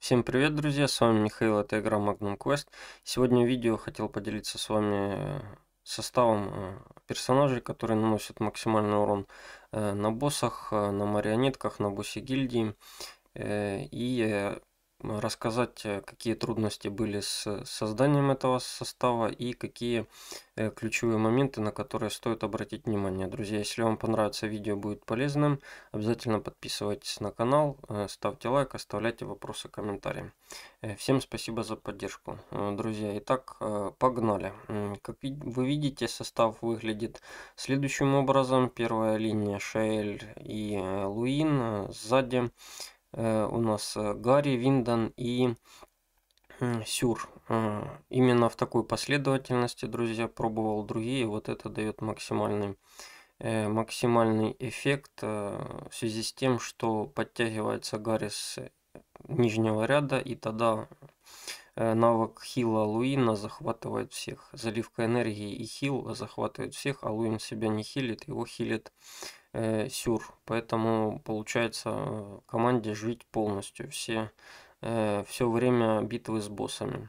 Всем привет, друзья, с вами Михаил, это игра Magnum Quest. Сегодня в видео хотел поделиться с вами э, составом э, персонажей, которые наносят максимальный урон э, на боссах, на марионетках, на боссе гильдии. И рассказать, э, какие трудности были э, с созданием этого состава и какие э, ключевые моменты, на которые стоит обратить внимание. Друзья, если вам понравится видео, будет полезным, обязательно подписывайтесь на канал, ставьте лайк, оставляйте вопросы, комментарии. Всем спасибо за поддержку. Друзья, итак, погнали. Как вы видите, состав выглядит следующим образом. Первая линия Шаэль и Луин, сзади Э, у нас э, Гарри, Виндан и Сюр. Э, именно в такой последовательности, друзья, пробовал другие. Вот это дает максимальный, максимальный эффект в связи с тем, что подтягивается Гарри с нижнего ряда, и тогда Э, навык хила Луина захватывает всех. Заливка энергии и хил захватывает всех, а Луин себя не хилит, его хилит э, Сюр. Поэтому получается э, команде жить полностью, все, э, все время битвы с боссами.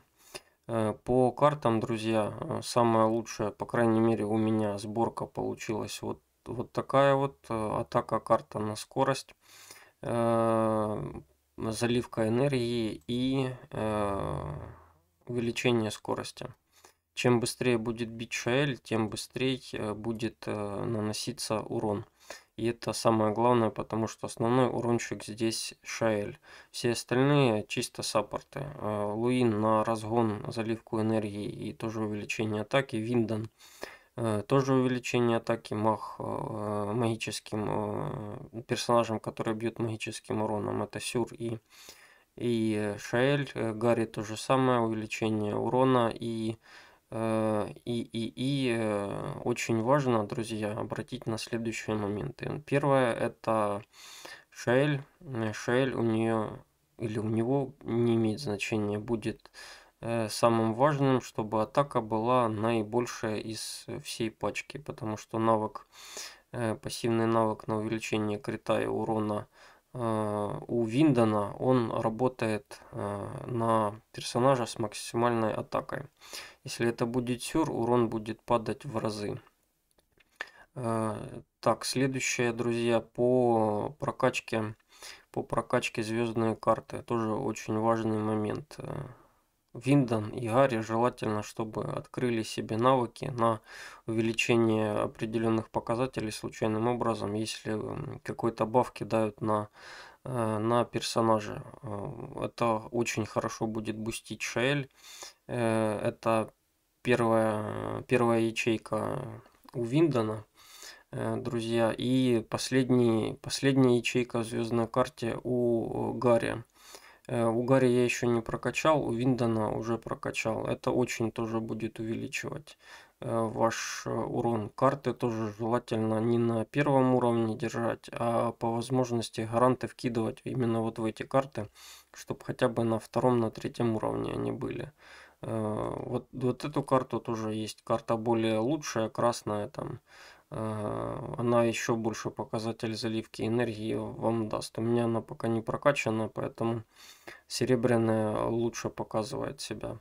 Э, по картам, друзья, самая лучшая, по крайней мере у меня, сборка получилась вот, вот такая вот. Атака карта на скорость заливка энергии и э, увеличение скорости. Чем быстрее будет бить шаэль, тем быстрее э, будет э, наноситься урон. И это самое главное, потому что основной урончик здесь шаэль. Все остальные чисто саппорты. Э, Луин на разгон, заливку энергии и тоже увеличение атаки. Виндан. Э, Э, тоже увеличение атаки мах э, магическим э, персонажам, которые бьют магическим уроном. Это Сюр и, и Шаэль. Гарри то же самое, увеличение урона и и, и, и очень важно, друзья, обратить на следующие моменты. Первое это Шаэль. Шаэль у нее или у него не имеет значения будет Э, самым важным, чтобы атака была наибольшая из э, всей пачки, потому что навык, э, пассивный навык на увеличение крита и урона у Виндона, он работает на персонажа с максимальной атакой. Если это будет сюр, урон будет падать в разы. Так, следующее, друзья, по прокачке, по прокачке звездные карты. Тоже очень важный момент. Виндон и Гарри желательно, чтобы открыли себе навыки на увеличение определенных показателей случайным образом, если какой-то баф дают на, э, на персонажа. Э, это очень хорошо будет бустить Шаэль. Э, это первая, первая ячейка у Виндона, друзья. И последний, последняя ячейка в звездной карте у Гарри. Э, у Гарри я еще не прокачал, у Виндона уже прокачал. Это очень тоже будет увеличивать э, ваш э, урон. Карты тоже желательно не на первом уровне держать, а по возможности гаранты вкидывать именно вот в эти карты, чтобы хотя бы на втором, на третьем уровне они были. Вот, вот эту карту тоже есть. Карта более лучшая, красная там. Э, она еще больше показатель заливки энергии вам даст. У меня она пока не прокачана, поэтому серебряная лучше показывает себя.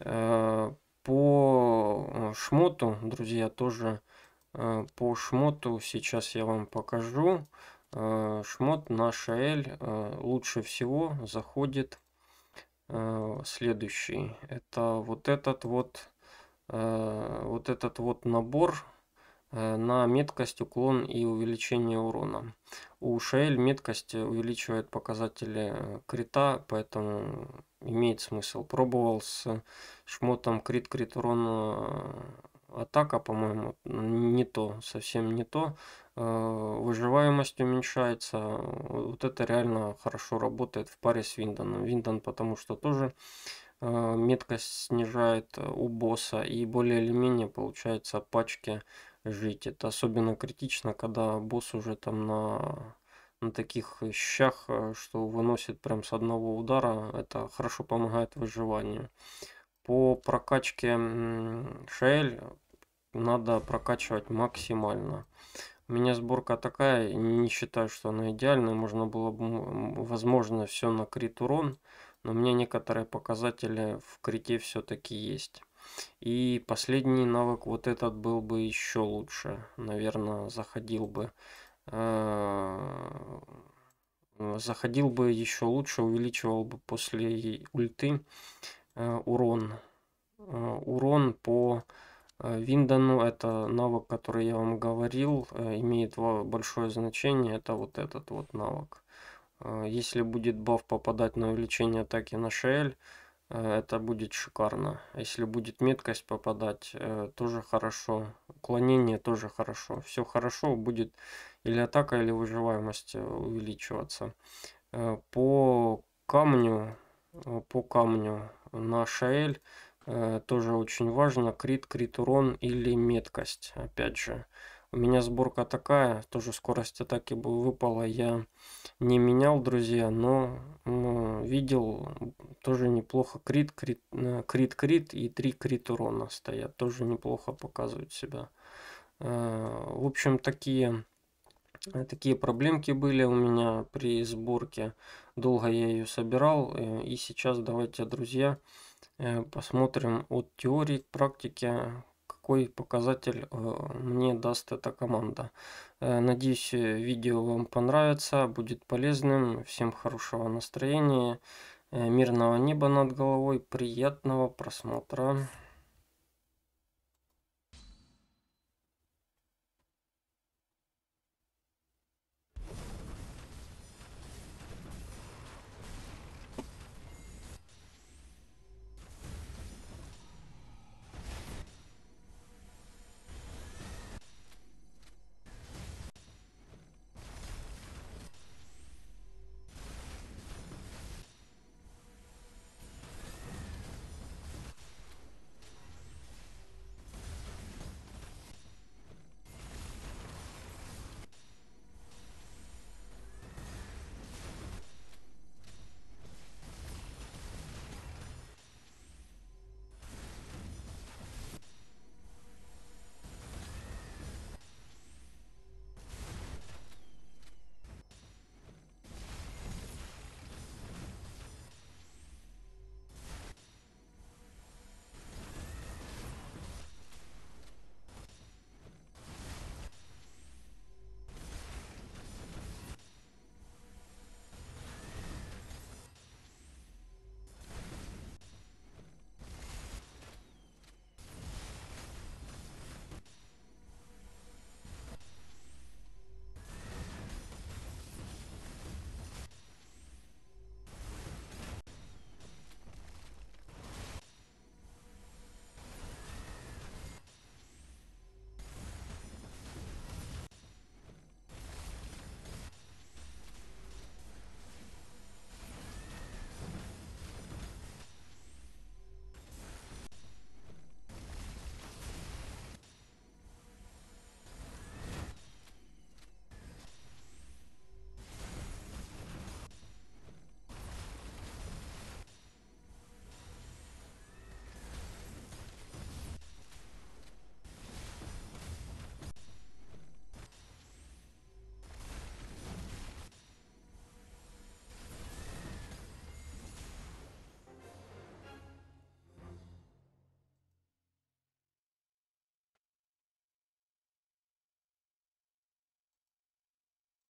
Э, по э, шмоту, друзья, тоже по шмоту сейчас я вам покажу. Шмот на Шаэль лучше всего заходит следующий. Это вот этот вот вот этот вот набор Э, на меткость, уклон и увеличение урона. У Шаэль меткость увеличивает показатели э, крита, поэтому имеет смысл. Пробовал с шмотом крит-крит урон э, атака, по-моему, не то, совсем не то. Выживаемость уменьшается. Вот это реально хорошо работает в паре с Винданом. Виндан потому что тоже меткость снижает у босса и более или менее получается пачки жить. Это особенно критично, когда босс уже там на, на таких щах, э, что выносит прям с одного удара. Это хорошо помогает выживанию. По прокачке Шель надо прокачивать максимально. У меня сборка такая, не считаю, что она идеальная. Можно было бы, возможно, все на крит урон. Но у меня некоторые показатели в крите все-таки есть. И последний навык вот этот был бы еще лучше. Наверное, заходил бы. Э, заходил бы еще лучше, увеличивал бы после ульты э, урон. Э, урон по Виндану, это навык, который я вам говорил, имеет большое значение. Это вот этот вот навык. Если будет баф попадать на увеличение атаки на Шель, Э, это будет шикарно. Если будет меткость попадать, э, тоже хорошо. Уклонение тоже хорошо. Все хорошо, будет или атака, или выживаемость э, увеличиваться. По камню, по камню на Шаэль тоже очень важно крит, крит урон или меткость, опять же. У меня сборка такая, тоже скорость атаки бы выпала. Я не менял, друзья, но ну, видел тоже неплохо крит, крит, э, крит, крит и три крит урона стоят. Тоже неплохо показывают себя. Э, в общем, такие, э, такие проблемки были у меня при сборке. Долго я ее собирал. И сейчас давайте, друзья, посмотрим от теории к практике, какой показатель э, мне даст эта команда. Э, надеюсь, э, видео вам понравится, будет полезным. Всем хорошего настроения, мирного неба над головой, приятного просмотра.